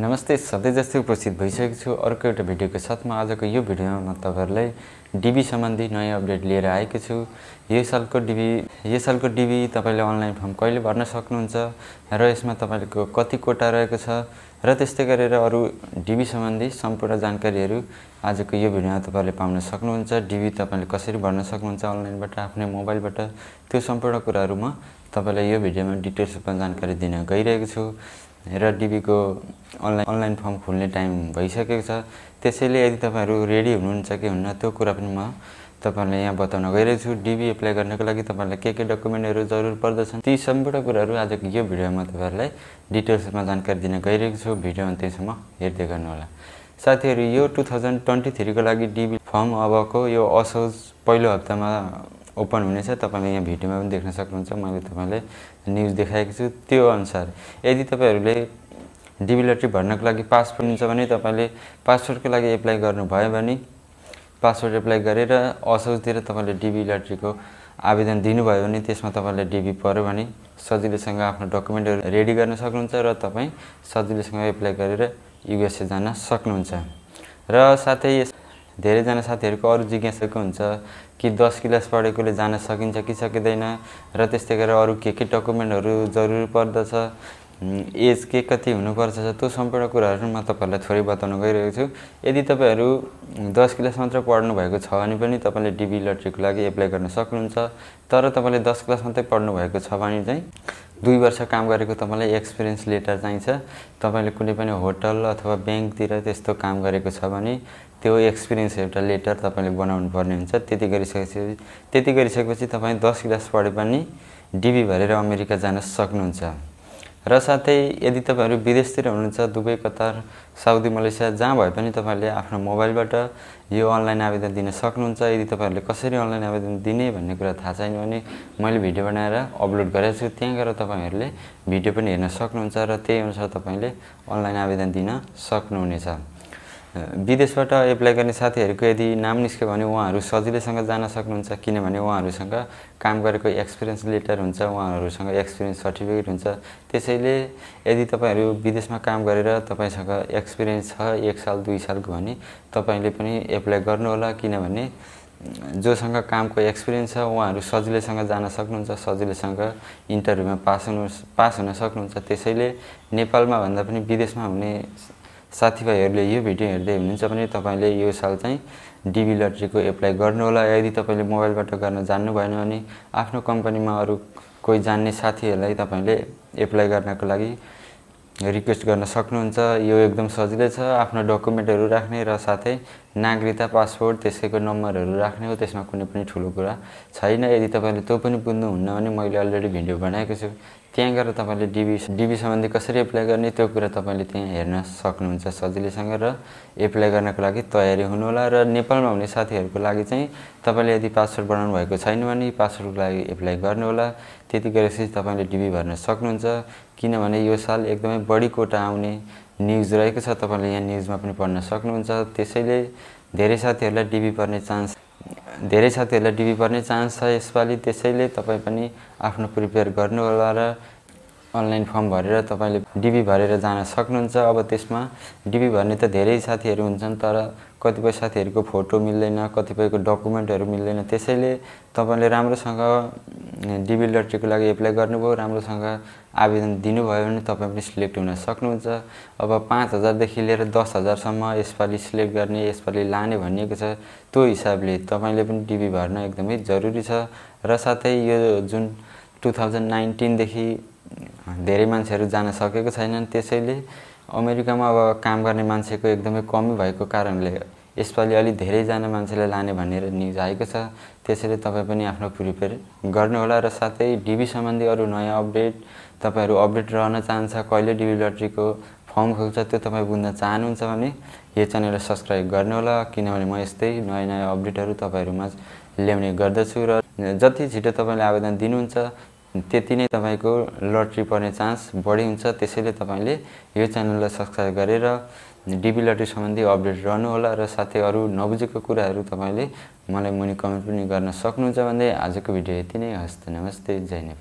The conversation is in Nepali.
नमस्ते सधैँ जस्तै उपस्थित भइसकेको छु अर्को एउटा भिडियोको साथमा आजको यो भिडियोमा म तपाईँहरूलाई डिबी सम्बन्धी नयाँ अपडेट लिएर आएको छु यो सालको डिबी यो सालको डिबी तपाईँले अनलाइन फर्म कहिले भर्न सक्नुहुन्छ र यसमा तपाईँको कति कोटा रहेको छ र त्यस्तै गरेर अरू डिबी सम्बन्धी सम्पूर्ण जानकारीहरू आजको यो भिडियोमा तपाईँले पाउन सक्नुहुन्छ डिबी तपाईँले कसरी भर्न सक्नुहुन्छ अनलाइनबाट आफ्नै मोबाइलबाट त्यो सम्पूर्ण कुराहरू म तपाईँलाई यो भिडियोमा डिटेल्स रूपमा जानकारी दिन गइरहेको छु र डिबीको अनलाइन अनलाइन फर्म खोल्ने टाइम भइसकेको छ त्यसैले यदि तपाईँहरू रेडी हुनुहुन्छ कि हुन्न त्यो कुरा पनि म तपाईँहरूलाई यहाँ बताउन गइरहेको छु डिबी एप्लाई गर्नको लागि तपाईँहरूलाई के के डकुमेन्टहरू जरुर पर्दछन् ती सम्पूर्ण कुराहरू आजको यो भिडियोमा तपाईँहरूलाई डिटेल्समा जानकारी दिन गइरहेको छु भिडियो अन्त्यसम्म हेर्दै गर्नुहोला साथीहरू यो टु थाउजन्ड ट्वेन्टी थ्रीको लागि डिबी फर्म अबको यो असोज पहिलो हप्तामा ओपन हुनेछ तपाईँले यहाँ भिडियोमा पनि देख्न सक्नुहुन्छ मैले तपाईँलाई न्युज देखाएको छु त्यो अनुसार यदि तपाईँहरूले डिबिलिटी भर्नको लागि पासपोर्ट हुन्छ भने तपाईँले पासपोर्टको लागि एप्लाई गर्नुभयो भने पासपोर्ट एप्लाई गरेर असोजतिर तपाईँले डिबिलिटीको आवेदन दिनुभयो भने त्यसमा तपाईँले डिबी पऱ्यो भने सजिलैसँग आफ्नो डकुमेन्टहरू रेडी गर्न सक्नुहुन्छ र तपाईँ सजिलैसँग एप्लाई गरेर युएसए जान सक्नुहुन्छ र साथै धेरैजना साथीहरूको अरू जिज्ञासाको हुन्छ कि दस क्लास पढेकोले जान सकिन्छ कि सकिँदैन र त्यस्तै गरेर अरू के के डकुमेन्टहरू जरुरी पर्दछ एज के कति हुनुपर्छ त्यो सम्पूर्ण कुराहरू म तपाईँहरूलाई थोरै बताउन गइरहेको छु यदि तपाईँहरू दस क्लास मात्र पढ्नु भएको छ भने पनि तपाईँले डिबी लट्रीको लागि एप्लाई गर्न सक्नुहुन्छ तर तपाईँले दस क्लास मात्रै पढ्नु भएको छ भने चाहिँ दुई वर्ष काम गरेको तपाईँलाई एक्सपिरियन्स लेटर चाहिन्छ तपाईँले कुनै पनि होटल अथवा ब्याङ्कतिर त्यस्तो काम गरेको छ भने त्यो एक्सपिरियन्स एउटा लेटर तपाईँले बनाउनु पर्ने हुन्छ त्यति गरिसकेपछि त्यति गरिसकेपछि तपाईँ दस क्लास पढे पनि डिबी भरेर अमेरिका जान सक्नुहुन्छ र साथै यदि तपाईँहरू विदेशतिर हुनुहुन्छ दुबई कतार साउदी मलेसिया जहाँ भए पनि तपाईँहरूले आफ्नो मोबाइलबाट यो अनलाइन आवेदन दिन सक्नुहुन्छ यदि तपाईँहरूले कसरी अनलाइन आवेदन दिने भन्ने कुरा थाहा छैन भने मैले भिडियो बनाएर अपलोड गरेको छु त्यहाँ गएर तपाईँहरूले भिडियो पनि हेर्न सक्नुहुन्छ र त्यही अनुसार तपाईँले अनलाइन आवेदन दिन सक्नुहुनेछ विदेशबाट एप्लाई गर्ने साथीहरूको यदि नाम निस्क्यो भने उहाँहरू सजिलैसँग जान सक्नुहुन्छ किनभने उहाँहरूसँग काम गरेको एक्सपिरियन्स लेटर हुन्छ उहाँहरूसँग एक्सपिरियन्स सर्टिफिकेट हुन्छ त्यसैले यदि तपाईँहरू विदेशमा काम गरेर तपाईँसँग एक्सपिरियन्स छ एक साल दुई सालको भने तपाईँले पनि एप्लाई गर्नुहोला किनभने जोसँग कामको एक्सपिरियन्स छ उहाँहरू सजिलैसँग जान सक्नुहुन्छ सजिलैसँग इन्टरभ्यूमा पास हुनु पास हुन सक्नुहुन्छ त्यसैले नेपालमा भन्दा पनि विदेशमा हुने साथीभाइहरूले यो भिडियो हेर्दै हुनुहुन्छ भने तपाईँले यो साल चाहिँ डिबी लट्रीको एप्लाई गर्नुहोला यदि तपाईँले मोबाइलबाट गर्न जान्नु भएन भने आफ्नो कम्पनीमा अरू कोही जान्ने साथीहरूलाई तपाईँले एप्लाई गर्नको लागि रिक्वेस्ट गर्न सक्नुहुन्छ यो एकदम सजिलै छ आफ्नो डकुमेन्टहरू राख्ने र साथै नागरिकता पासपोर्ट त्यसैको नम्बरहरू राख्ने हो त्यसमा कुनै पनि ठुलो कुरा छैन यदि तपाईँले त्यो पनि बुझ्नुहुन्न भने मैले अलरेडी भिडियो बनाएको छु त्यहाँ गएर तपाईँले डिबी डिबी सम्बन्धी कसरी एप्लाई गर्ने त्यो कुरा तपाईँले त्यहाँ हेर्न सक्नुहुन्छ सजिलैसँग र एप्लाई गर्नको लागि तयारी हुनुहोला र नेपालमा हुने साथीहरूको लागि चाहिँ तपाईँले यदि पासवर्ड बनाउनु भएको छैन भने पासपोर्टको लागि एप्लाई गर्नुहोला त्यति गरेपछि तपाईँले डिबी भर्न सक्नुहुन्छ किनभने यो साल एकदमै बढी कोटा आउने न्युज रहेको छ तपाईँले यहाँ न्युजमा पनि पढ्न सक्नुहुन्छ त्यसैले धेरै साथीहरूलाई डिबी पर्ने चान्स धेरै साथीहरूलाई डिबी पर्ने चान्स छ यसपालि त्यसैले तपाईँ पनि आफ्नो प्रिपेयर गर्नुहोला र अनलाइन फर्म भरेर तपाईँले डिबी भरेर जान सक्नुहुन्छ अब त्यसमा डिबी भर्ने त धेरै साथीहरू हुन्छन् तर कतिपय साथीहरूको फोटो मिल्दैन कतिपयको डकुमेन्टहरू मिल्दैन त्यसैले तपाईँले राम्रोसँग डिबी लट्रीको लागि एप्लाई गर्नुभयो राम्रोसँग आवेदन दिनुभयो भने तपाईँ पनि सिलेक्ट हुन सक्नुहुन्छ अब पाँच हजारदेखि लिएर दस हजारसम्म यसपालि सिलेक्ट गर्ने यसपालि लाने भनिएको छ त्यो हिसाबले तपाईँले पनि डिबी भर्न एकदमै जरुरी छ र साथै यो जुन टु थाउजन्ड नाइन्टिनदेखि धेरै मान्छेहरू जान सकेको छैनन् त्यसैले अमेरिकामा अब काम गर्ने मान्छेको एकदमै कमी भएको कारणले यसपालि अलिक धेरैजना मान्छेलाई लाने भनेर न्युज आएको छ त्यसैले तपाईँ पनि आफ्नो प्रिपेयर गर्नुहोला र साथै डिबी सम्बन्धी अरू नयाँ अपडेट तपाईँहरू अपडेट रहन चाहन्छ कहिले डिबी लट्रीको फर्म खोल्छ त्यो तपाईँ बुझ्न चाहनुहुन्छ भने यो च्यानललाई सब्सक्राइब गर्नुहोला किनभने म यस्तै नयाँ नयाँ अपडेटहरू तपाईँहरूमा ल्याउने गर्दछु र जति छिटो तपाईँले आवेदन दिनुहुन्छ त्यति नै तपाईँको लट्री पर्ने चान्स बढी हुन्छ त्यसैले तपाईँले यो च्यानललाई सब्सक्राइब गरेर डिबी लट्री सम्बन्धी अपडेट रहनुहोला र साथै अरू नबुझेको कुराहरू तपाईँले मलाई मुनि कमेन्ट पनि गर्न सक्नुहुन्छ भन्दै आजको भिडियो यति नै हस्त नमस्ते जय नेपाल